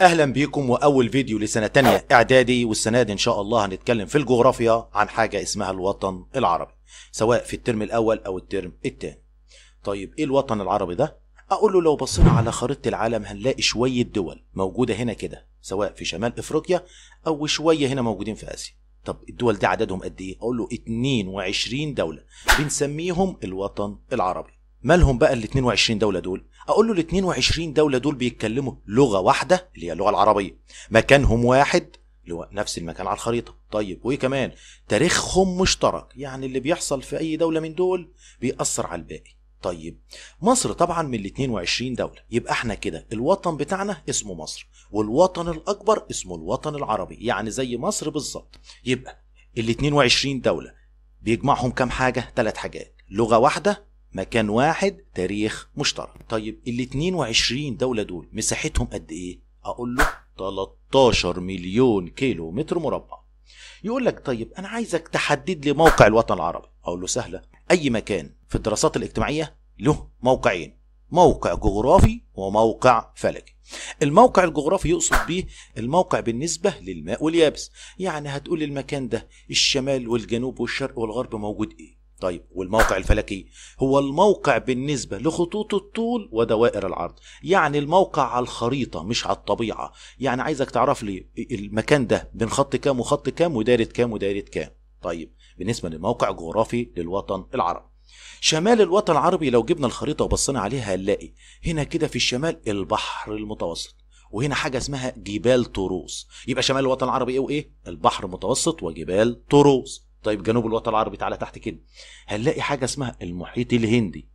اهلا بيكم واول فيديو لسنه تانية اعدادي والسنه دي ان شاء الله هنتكلم في الجغرافيا عن حاجه اسمها الوطن العربي سواء في الترم الاول او الترم التاني طيب ايه الوطن العربي ده اقول له لو بصينا على خريطه العالم هنلاقي شويه دول موجوده هنا كده سواء في شمال افريقيا او شويه هنا موجودين في اسيا طب الدول دي عددهم قد ايه اقول له 22 دوله بنسميهم الوطن العربي مالهم بقى ال 22 دوله دول اقول له ال 22 دوله دول بيتكلموا لغه واحده اللي هي اللغه العربيه مكانهم واحد اللي هو نفس المكان على الخريطه طيب وايه كمان تاريخهم مشترك يعني اللي بيحصل في اي دوله من دول بيأثر على الباقي طيب مصر طبعا من ال 22 دولة يبقى احنا كده الوطن بتاعنا اسمه مصر والوطن الأكبر اسمه الوطن العربي يعني زي مصر بالظبط يبقى ال 22 دولة بيجمعهم كام حاجة؟ ثلاث حاجات لغة واحدة مكان واحد تاريخ مشترك طيب ال 22 دولة دول مساحتهم قد ايه اقول له 13 مليون كيلو متر مربع يقول لك طيب انا عايزك تحدد لي موقع الوطن العربي اقول له سهله اي مكان في الدراسات الاجتماعيه له موقعين موقع جغرافي وموقع فلكي الموقع الجغرافي يقصد بيه الموقع بالنسبة للماء واليابس يعني هتقول المكان ده الشمال والجنوب والشرق والغرب موجود ايه طيب والموقع الفلكي هو الموقع بالنسبة لخطوط الطول ودوائر العرض يعني الموقع على الخريطة مش على الطبيعة يعني عايزك تعرف لي المكان ده بين خط كام وخط كام ودايرة كام ودايرة كام طيب بالنسبة للموقع جغرافي للوطن العربي شمال الوطن العربي لو جبنا الخريطة وبصينا عليها هنلاقي هنا كده في الشمال البحر المتوسط وهنا حاجة اسمها جبال طروس يبقى شمال الوطن العربي ايه وايه البحر المتوسط وجبال طروس طيب جنوب الوطن العربي تعالى تحت كده هنلاقي حاجه اسمها المحيط الهندي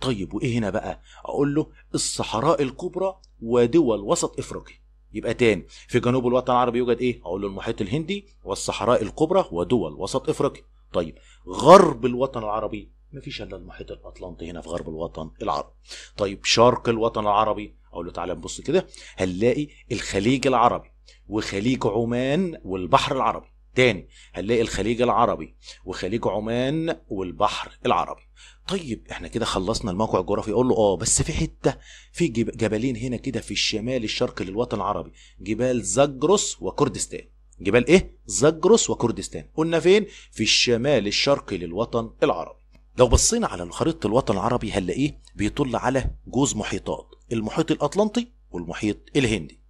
طيب وايه هنا بقى اقول له الصحراء الكبرى ودول وسط افريقيا يبقى تاني في جنوب الوطن العربي يوجد ايه اقول له المحيط الهندي والصحراء الكبرى ودول وسط افريقيا طيب غرب الوطن العربي ما فيش الا المحيط الاطلنطي هنا في غرب الوطن العربي طيب شرق الوطن العربي اقول له تعالى نبص كده هنلاقي الخليج العربي وخليج عمان والبحر العربي تاني هنلاقي الخليج العربي وخليج عمان والبحر العربي طيب احنا كده خلصنا الموقع الجغرافي يقول له اه بس في حته في جبلين هنا كده في الشمال الشرقي للوطن العربي جبال زجرس وكردستان جبال ايه زجرس وكردستان قلنا فين في الشمال الشرقي للوطن العربي لو بصينا على خريطه الوطن العربي هنلاقيه بيطل على جوز محيطات المحيط الاطلنطي والمحيط الهندي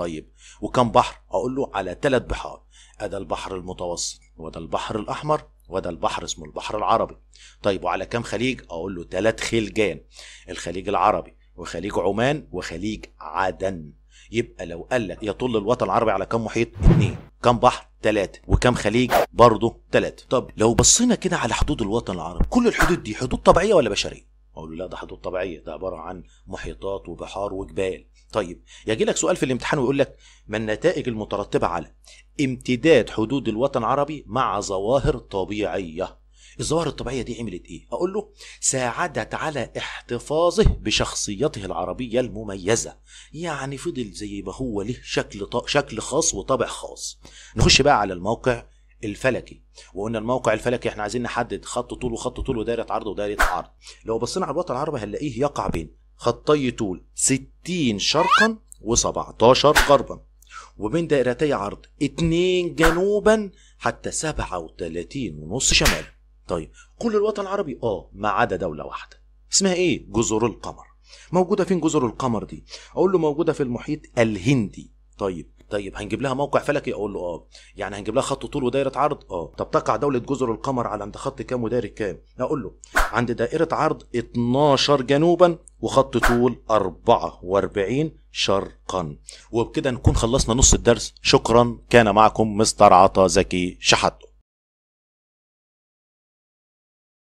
طيب وكم بحر اقول له على ثلاث بحار ادا البحر المتوسط وده البحر الاحمر وده البحر اسمه البحر العربي طيب وعلى كام خليج اقول له ثلاث خلجان الخليج العربي وخليج عمان وخليج عدن يبقى لو قال لك يطل الوطن العربي على كام محيط اثنين كام بحر ثلاثة وكم خليج برضه ثلاثة طب لو بصينا كده على حدود الوطن العربي كل الحدود دي حدود طبيعية ولا بشرية اقول له لا ده حدود طبيعيه ده عباره عن محيطات وبحار وجبال طيب يجي لك سؤال في الامتحان ويقول لك ما النتائج المترتبه على امتداد حدود الوطن العربي مع ظواهر طبيعيه الظواهر الطبيعيه دي عملت ايه اقول له ساعدت على احتفاظه بشخصيته العربيه المميزه يعني فضل زي ما هو له شكل ط... شكل خاص وطابع خاص نخش بقى على الموقع الفلكي وقلنا الموقع الفلكي احنا عايزين نحدد خط طول وخط طول ودايره عرض ودايره عرض لو بصينا على الوطن العربي هنلاقيه يقع بين خطي طول 60 شرقا و17 غربا وبين دائرتي عرض 2 جنوبا حتى 37 ونص شمالا طيب كل الوطن العربي اه ما عدا دوله واحده اسمها ايه جزر القمر موجوده فين جزر القمر دي اقول له موجوده في المحيط الهندي طيب طيب هنجيب لها موقع فلكي اقول له اه يعني هنجيب لها خط طول ودايره عرض اه طب تقع دوله جزر القمر على عند خط كام ودايره كام اقول له عند دائره عرض 12 جنوبا وخط طول 44 شرقا وبكده نكون خلصنا نص الدرس شكرا كان معكم مستر عطا زكي شحاته